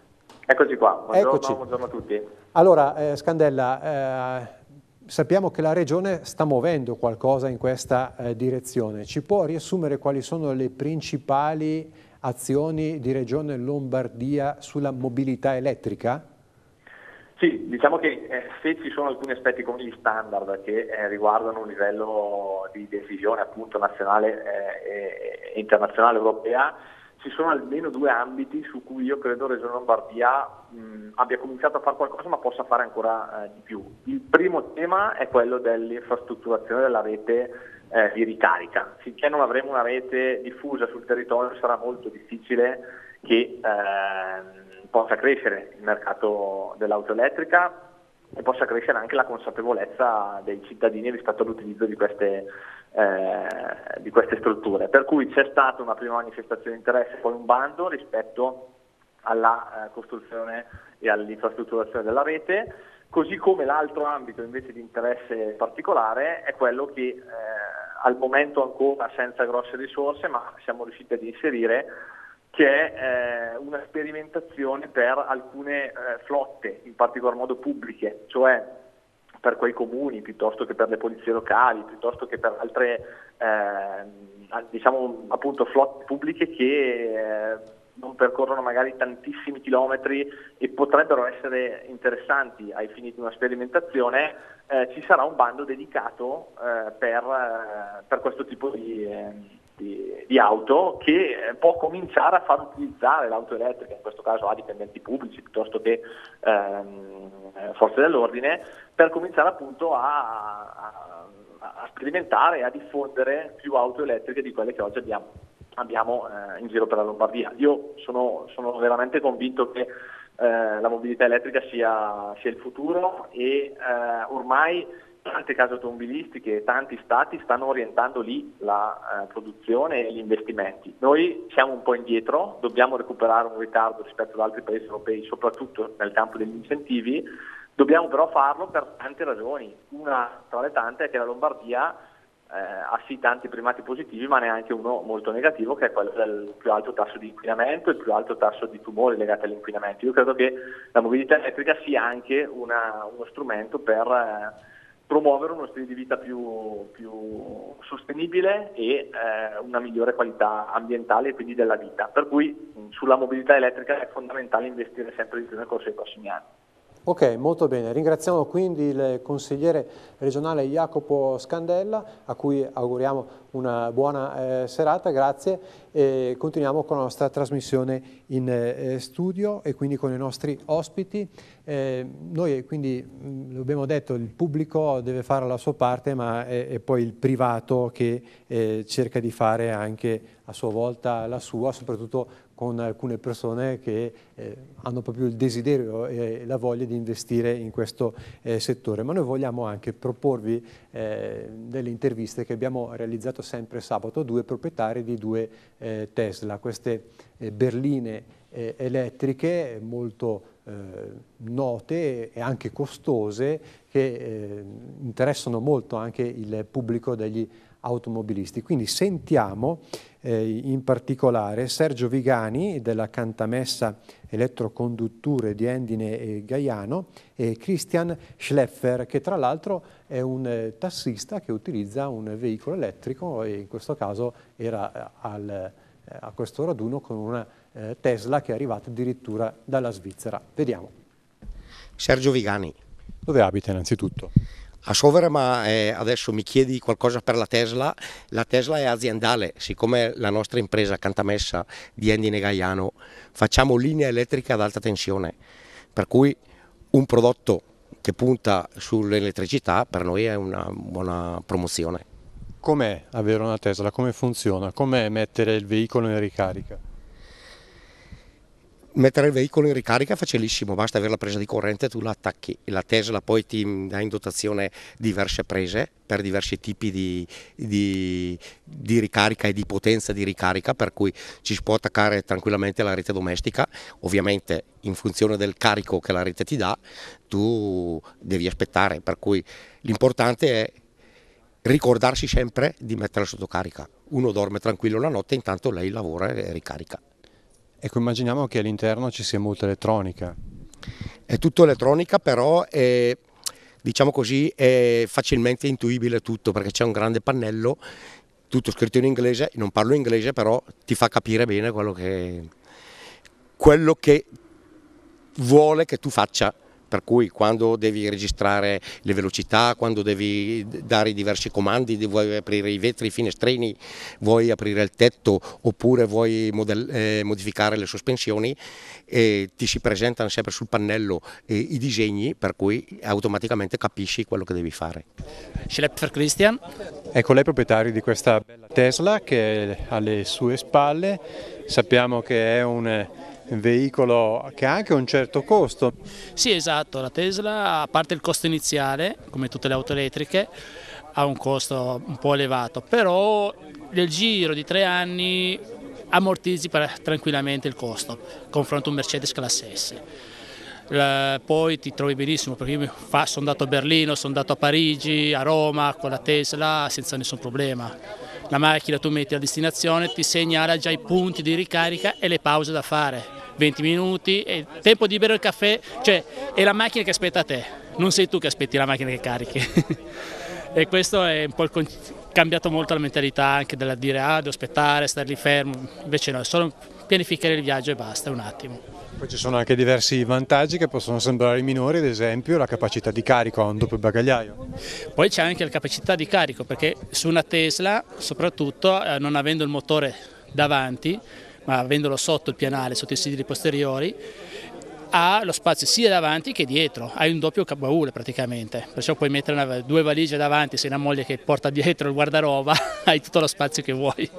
Eccoci qua, buongiorno, Eccoci. buongiorno a tutti. Allora eh, Scandella, eh, sappiamo che la Regione sta muovendo qualcosa in questa eh, direzione. Ci può riassumere quali sono le principali azioni di Regione Lombardia sulla mobilità elettrica? Sì, diciamo che eh, se ci sono alcuni aspetti come gli standard che eh, riguardano un livello di decisione appunto nazionale eh, e eh, internazionale europea, ci sono almeno due ambiti su cui io credo Regione Lombardia mh, abbia cominciato a fare qualcosa ma possa fare ancora eh, di più. Il primo tema è quello dell'infrastrutturazione della rete eh, di ricarica. Finché non avremo una rete diffusa sul territorio sarà molto difficile che eh, possa crescere il mercato dell'auto elettrica e possa crescere anche la consapevolezza dei cittadini rispetto all'utilizzo di queste, eh, di queste strutture. Per cui c'è stata una prima manifestazione di interesse, poi un bando rispetto alla eh, costruzione e all'infrastrutturazione della rete, così come l'altro ambito invece di interesse particolare è quello che eh, al momento ancora senza grosse risorse, ma siamo riusciti ad inserire, che è eh, una sperimentazione per alcune eh, flotte, in particolar modo pubbliche, cioè per quei comuni, piuttosto che per le polizie locali, piuttosto che per altre eh, diciamo, appunto, flotte pubbliche che eh, non percorrono magari tantissimi chilometri e potrebbero essere interessanti ai fini di una sperimentazione, eh, ci sarà un bando dedicato eh, per, eh, per, questo tipo di, ehm, di, di, auto che eh, può cominciare a far utilizzare l'auto elettrica, in questo caso a dipendenti pubblici piuttosto che ehm, forze dell'ordine, per cominciare appunto a, a, a sperimentare e a diffondere più auto elettriche di quelle che oggi abbiamo abbiamo eh, in giro per la Lombardia. Io sono, sono veramente convinto che eh, la mobilità elettrica sia, sia il futuro e eh, ormai tante case automobilistiche e tanti stati stanno orientando lì la eh, produzione e gli investimenti. Noi siamo un po' indietro, dobbiamo recuperare un ritardo rispetto ad altri paesi europei, soprattutto nel campo degli incentivi, dobbiamo però farlo per tante ragioni. Una tra le tante è che la Lombardia eh, ha sì tanti primati positivi ma neanche uno molto negativo che è quello del più alto tasso di inquinamento e il più alto tasso di tumori legati all'inquinamento. Io credo che la mobilità elettrica sia anche una, uno strumento per eh, promuovere uno stile di vita più, più sostenibile e eh, una migliore qualità ambientale e quindi della vita. Per cui mh, sulla mobilità elettrica è fondamentale investire sempre di più nel corso dei prossimi anni. Ok, molto bene. Ringraziamo quindi il consigliere regionale Jacopo Scandella, a cui auguriamo una buona eh, serata, grazie. E continuiamo con la nostra trasmissione in eh, studio e quindi con i nostri ospiti. Eh, noi quindi, abbiamo detto, il pubblico deve fare la sua parte, ma è, è poi il privato che eh, cerca di fare anche a sua volta la sua, soprattutto con alcune persone che eh, hanno proprio il desiderio e la voglia di investire in questo eh, settore. Ma noi vogliamo anche proporvi eh, delle interviste che abbiamo realizzato sempre sabato a due proprietari di due eh, Tesla, queste eh, berline eh, elettriche molto note e anche costose che interessano molto anche il pubblico degli automobilisti. Quindi sentiamo eh, in particolare Sergio Vigani della Cantamessa Elettrocondutture di Endine e Gaiano e Christian Schleffer che tra l'altro è un eh, tassista che utilizza un veicolo elettrico e in questo caso era eh, al, eh, a questo raduno con una eh, Tesla che è arrivata addirittura dalla Svizzera. Vediamo. Sergio Vigani. Dove abita innanzitutto? a Sovere, ma eh, adesso mi chiedi qualcosa per la Tesla. La Tesla è aziendale, siccome la nostra impresa Cantamessa di Andy Gaiano facciamo linea elettrica ad alta tensione, per cui un prodotto che punta sull'elettricità per noi è una buona promozione. Com'è avere una Tesla? Come funziona? Com'è mettere il veicolo in ricarica? mettere il veicolo in ricarica è facilissimo, basta avere la presa di corrente, tu la attacchi. La Tesla poi ti dà in dotazione diverse prese per diversi tipi di, di, di ricarica e di potenza di ricarica, per cui ci si può attaccare tranquillamente alla rete domestica, ovviamente in funzione del carico che la rete ti dà, tu devi aspettare, per cui l'importante è ricordarsi sempre di metterla sotto carica. Uno dorme tranquillo la notte, intanto lei lavora e ricarica. Ecco, immaginiamo che all'interno ci sia molta elettronica. È tutto elettronica, però è, diciamo così, è facilmente intuibile tutto perché c'è un grande pannello, tutto scritto in inglese, non parlo inglese, però ti fa capire bene quello che, quello che vuole che tu faccia per cui quando devi registrare le velocità, quando devi dare i diversi comandi, vuoi aprire i vetri, i finestrini, vuoi aprire il tetto oppure vuoi eh, modificare le sospensioni, eh, ti si presentano sempre sul pannello eh, i disegni per cui automaticamente capisci quello che devi fare. Schlepfer Christian. Ecco, lei è proprietario di questa bella Tesla che è alle sue spalle, sappiamo che è un un veicolo che ha anche un certo costo. Sì esatto, la Tesla a parte il costo iniziale, come tutte le auto elettriche, ha un costo un po' elevato, però nel giro di tre anni ammortizzi tranquillamente il costo confronto un Mercedes classe S. La, poi ti trovi benissimo perché io sono andato a Berlino, sono andato a Parigi, a Roma con la Tesla senza nessun problema la macchina tu metti a destinazione, ti segnala già i punti di ricarica e le pause da fare. 20 minuti, e tempo di bere il caffè, cioè è la macchina che aspetta te, non sei tu che aspetti la macchina che carichi. e questo è un po' cambiato molto la mentalità anche della dire ah devo aspettare, stare lì fermo, invece no, è solo pianificare il viaggio e basta un attimo. Poi ci sono anche diversi vantaggi che possono sembrare minori, ad esempio la capacità di carico a un doppio bagagliaio. Poi c'è anche la capacità di carico perché su una Tesla, soprattutto eh, non avendo il motore davanti, ma avendolo sotto il pianale, sotto i sedili posteriori, ha lo spazio sia davanti che dietro, hai un doppio baule praticamente, perciò puoi mettere una, due valigie davanti, se hai una moglie che porta dietro il guardaroba, hai tutto lo spazio che vuoi.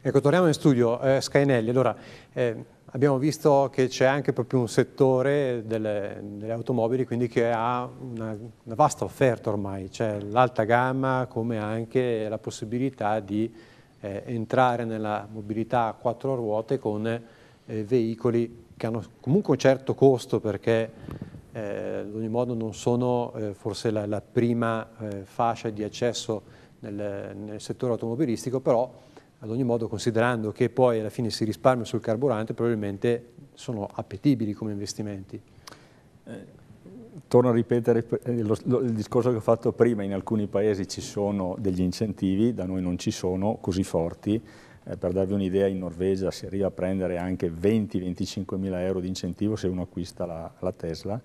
Ecco, torniamo in studio. Eh, Scainelli, allora, eh, abbiamo visto che c'è anche proprio un settore delle, delle automobili quindi che ha una, una vasta offerta ormai, c'è l'alta gamma come anche la possibilità di eh, entrare nella mobilità a quattro ruote con eh, veicoli che hanno comunque un certo costo perché eh, ad ogni modo non sono eh, forse la, la prima fascia di accesso nel, nel settore automobilistico, però ad ogni modo, considerando che poi alla fine si risparmia sul carburante, probabilmente sono appetibili come investimenti. Eh, torno a ripetere eh, il discorso che ho fatto prima, in alcuni paesi ci sono degli incentivi, da noi non ci sono così forti, eh, per darvi un'idea in Norvegia si arriva a prendere anche 20-25 mila euro di incentivo se uno acquista la, la Tesla,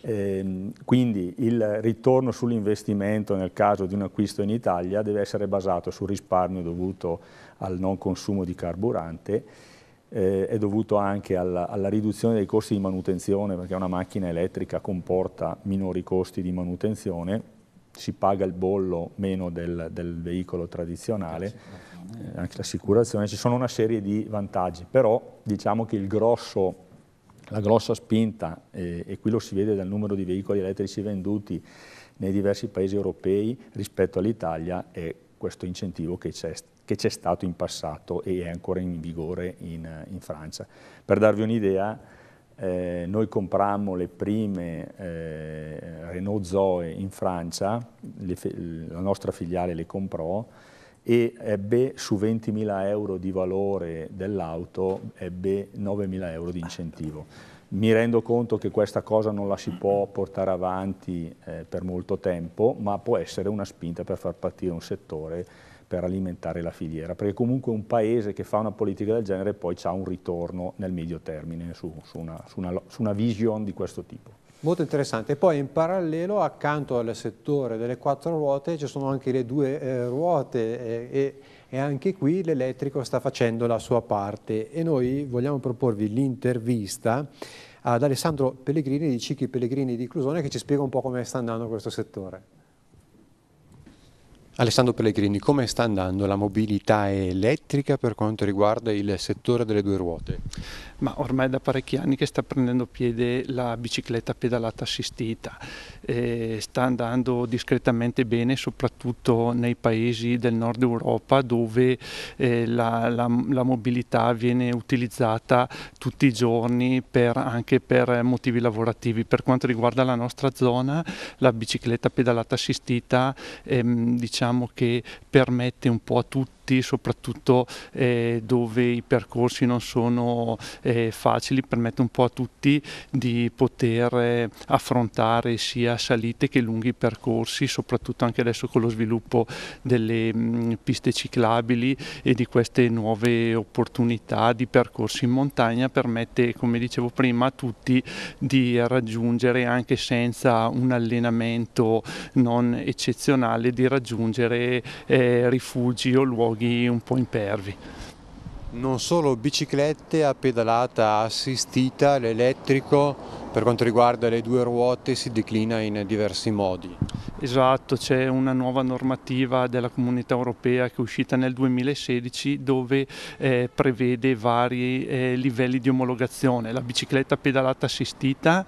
eh, quindi il ritorno sull'investimento nel caso di un acquisto in Italia deve essere basato sul risparmio dovuto al non consumo di carburante eh, è dovuto anche alla, alla, riduzione dei costi di manutenzione perché una macchina elettrica comporta minori costi di manutenzione si paga il bollo meno del, del veicolo tradizionale eh, eh, eh anche l'assicurazione ci sono una serie di vantaggi però diciamo che il grosso la grossa spinta, eh, e qui lo si vede dal numero di veicoli elettrici venduti nei diversi paesi europei rispetto all'Italia, è questo incentivo che c'è stato in passato e è ancora in vigore in, in Francia. Per darvi un'idea, eh, noi comprammo le prime eh, Renault Zoe in Francia, le, la nostra filiale le comprò, e ebbe su 20.000 euro di valore dell'auto, ebbe 9.000 euro di incentivo. Mi rendo conto che questa cosa non la si può portare avanti eh, per molto tempo, ma può essere una spinta per far partire un settore per alimentare la filiera, perché comunque un paese che fa una politica del genere poi ha un ritorno nel medio termine su, su, una, su, una, su una vision di questo tipo. Molto interessante. poi in parallelo accanto al settore delle quattro ruote ci sono anche le due eh, ruote eh, e, e, anche qui l'elettrico sta facendo la sua parte e noi vogliamo proporvi l'intervista ad Alessandro Pellegrini di Cicchi Pellegrini di Clusone che ci spiega un po' come sta andando questo settore. Alessandro Pellegrini, come sta andando la mobilità elettrica per quanto riguarda il settore delle due ruote? Ma ormai da parecchi anni che sta prendendo piede la bicicletta pedalata assistita, eh, sta andando discretamente bene soprattutto nei paesi del nord Europa dove eh, la, la, la, mobilità viene utilizzata tutti i giorni per, anche per motivi lavorativi. Per quanto riguarda la nostra zona la bicicletta pedalata assistita ehm, diciamo diciamo, che permette un po' a tutti tutti, soprattutto eh, dove i percorsi non sono eh, facili, permette un po' a tutti di poter eh, affrontare sia salite che lunghi percorsi, soprattutto anche adesso con lo sviluppo delle mh, mm, piste ciclabili e di queste nuove opportunità di percorsi in montagna, permette, come dicevo prima, a tutti di raggiungere anche senza un allenamento non eccezionale, di raggiungere eh, rifugi o luoghi luoghi un po' impervi. Non solo biciclette a pedalata assistita, l'elettrico per quanto riguarda le due ruote si declina in diversi modi. Esatto, c'è una nuova normativa della comunità europea che è uscita nel 2016 dove eh, prevede vari eh, livelli di omologazione, la bicicletta pedalata assistita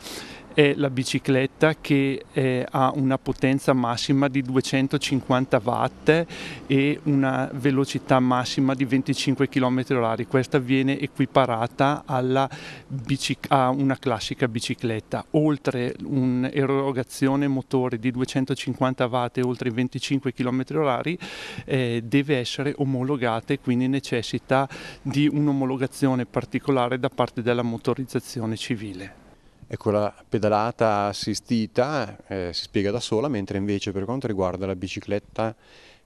è la bicicletta che eh, ha una potenza massima di 250 watt e una velocità massima di 25 km h Questa viene equiparata bicic- a una classica bicicletta. Oltre un'erogazione motore di 250 watt e oltre 25 km h eh, deve essere omologata e quindi necessita di un'omologazione particolare da parte della motorizzazione civile. Ecco, la pedalata assistita eh, si spiega da sola, mentre invece per quanto riguarda la bicicletta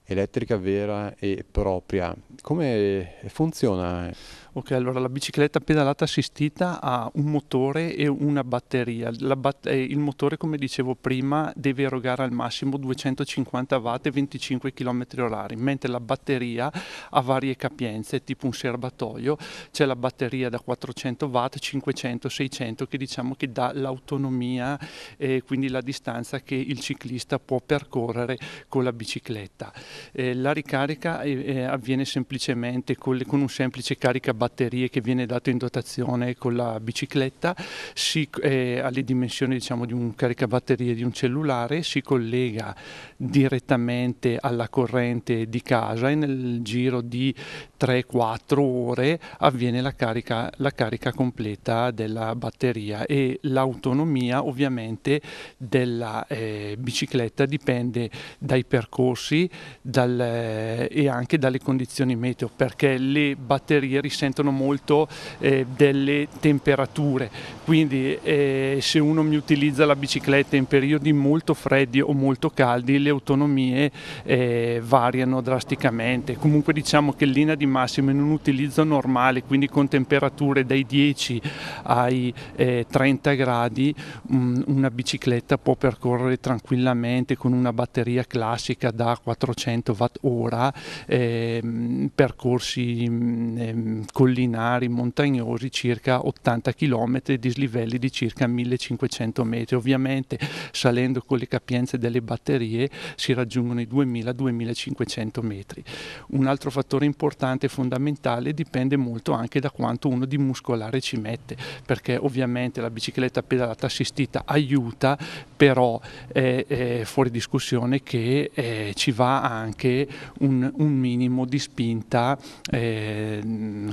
elettrica vera e propria, come funziona? Ok, allora la bicicletta pedalata assistita ha un motore e una batteria. Bat- eh, il motore, come dicevo prima, deve erogare al massimo 250 watt e 25 km h mentre la batteria ha varie capienze, tipo un serbatoio. C'è la batteria da 400 watt, 500, 600, che diciamo che dà l'autonomia e eh, quindi la distanza che il ciclista può percorrere con la bicicletta. Eh, la ricarica eh, eh, avviene semplicemente con, le- con un semplice carica batteria batterie che viene dato in dotazione con la bicicletta, si, eh, alle dimensioni diciamo, di un caricabatterie di un cellulare, si collega direttamente alla corrente di casa e nel giro di 3-4 ore avviene la carica, la carica, completa della batteria e l'autonomia ovviamente della eh, bicicletta dipende dai percorsi dal, eh, e anche dalle condizioni meteo perché le batterie risentono molto eh, delle temperature quindi eh, se uno mi utilizza la bicicletta in periodi molto freddi o molto caldi le autonomie eh, variano drasticamente comunque diciamo che linea di di massima in un utilizzo normale, quindi con temperature dai 10 ai eh, 30 gradi, mh, mm, una bicicletta può percorrere tranquillamente con una batteria classica da 400 watt-ora eh, percorsi mh, mm, ehm, collinari, montagnosi, circa 80 km, dislivelli di circa 1500 metri. Ovviamente salendo con le capienze delle batterie si raggiungono i 2000-2500 metri. Un altro fattore importante importante e fondamentale dipende molto anche da quanto uno di muscolare ci mette, perché ovviamente la bicicletta pedalata assistita aiuta, però è, è fuori discussione che eh, ci va anche un, un minimo di spinta, eh,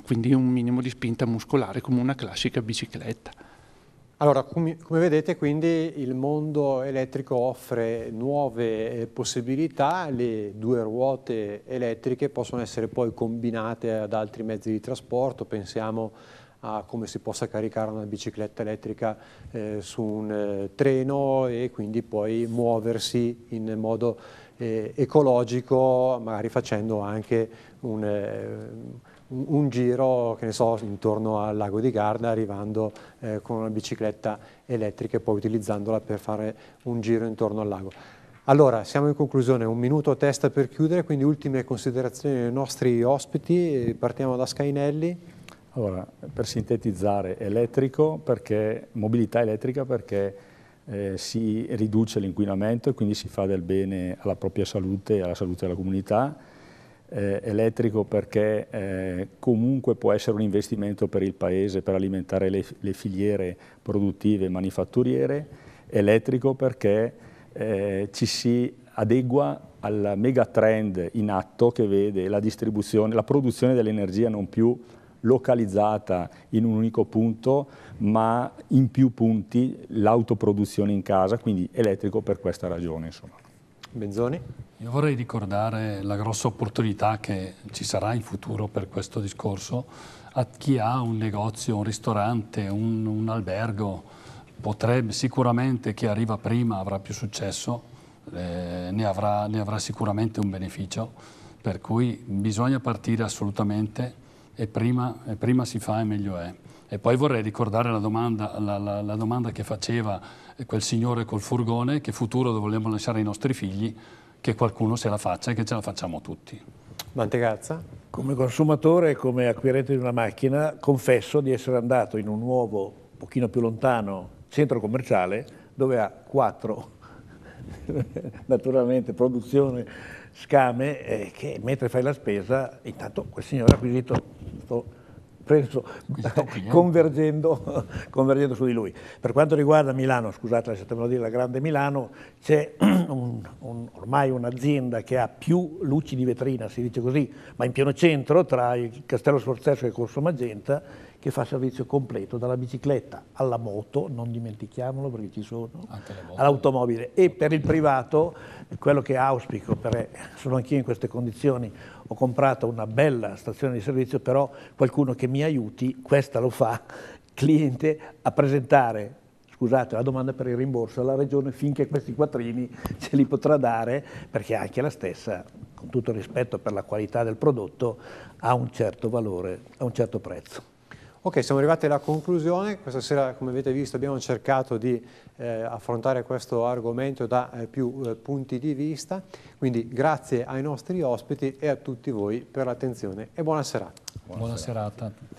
quindi un minimo di spinta muscolare come una classica bicicletta. Allora, come vedete quindi il mondo elettrico offre nuove eh, possibilità, le due ruote elettriche possono essere poi combinate ad altri mezzi di trasporto, pensiamo a come si possa caricare una bicicletta elettrica eh, su un eh, treno e quindi poi muoversi in modo eh, ecologico, magari facendo anche un eh, un, giro, che ne so, intorno al lago di Garda, arrivando eh, con una bicicletta elettrica e poi utilizzandola per fare un giro intorno al lago. Allora, siamo in conclusione, un minuto a testa per chiudere, quindi ultime considerazioni dei nostri ospiti, partiamo da Scainelli. Allora, per sintetizzare, elettrico perché, mobilità elettrica perché eh, si riduce l'inquinamento e quindi si fa del bene alla propria salute e alla salute della comunità, eh, elettrico perché eh, comunque può essere un investimento per il Paese per alimentare le, le filiere produttive e manifatturiere, elettrico perché eh, ci si adegua al megatrend in atto che vede la, distribuzione, la produzione dell'energia non più localizzata in un unico punto, ma in più punti l'autoproduzione in casa, quindi elettrico per questa ragione. Insomma. Benzoni? Io vorrei ricordare la grossa opportunità che ci sarà in futuro per questo discorso a chi ha un negozio, un ristorante, un, un albergo, potrebbe sicuramente chi arriva prima avrà più successo, eh, ne, avrà, ne avrà sicuramente un beneficio, per cui bisogna partire assolutamente e prima, e prima, si fa e meglio è. E poi vorrei ricordare la domanda, la, la, la domanda che faceva quel signore col furgone, che futuro vogliamo lasciare ai nostri figli, che qualcuno se la faccia e che ce la facciamo tutti. Mantegazza? Come consumatore e come acquirente di una macchina confesso di essere andato in un nuovo, pochino più lontano, centro commerciale dove ha quattro, naturalmente, produzione scame eh, che mentre fai la spesa, intanto quel signore ha acquisito preso, convergendo, convergendo, su di lui. Per quanto riguarda Milano, scusate, lasciatemelo dire, la grande Milano, c'è un, un, ormai un'azienda che ha più luci di vetrina, si dice così, ma in pieno centro, tra il Castello Sforzesco e Corso Magenta, che fa servizio completo, dalla bicicletta alla moto, non dimentichiamolo perché ci sono, all'automobile. E per il privato, quello che auspico, perché sono anch'io in queste condizioni, ho comprato una bella stazione di servizio, però qualcuno che mi aiuti, questa lo fa, cliente, a presentare scusate, la domanda per il rimborso alla Regione finché questi quattrini ce li potrà dare, perché anche la stessa, con tutto rispetto per la qualità del prodotto, ha un certo valore, ha un certo prezzo. Ok, siamo arrivati alla conclusione, questa sera come avete visto abbiamo cercato di eh, affrontare questo argomento da eh, più eh, punti di vista, quindi grazie ai nostri ospiti e a tutti voi per l'attenzione e buona serata. Buona, buona serata. serata a tutti.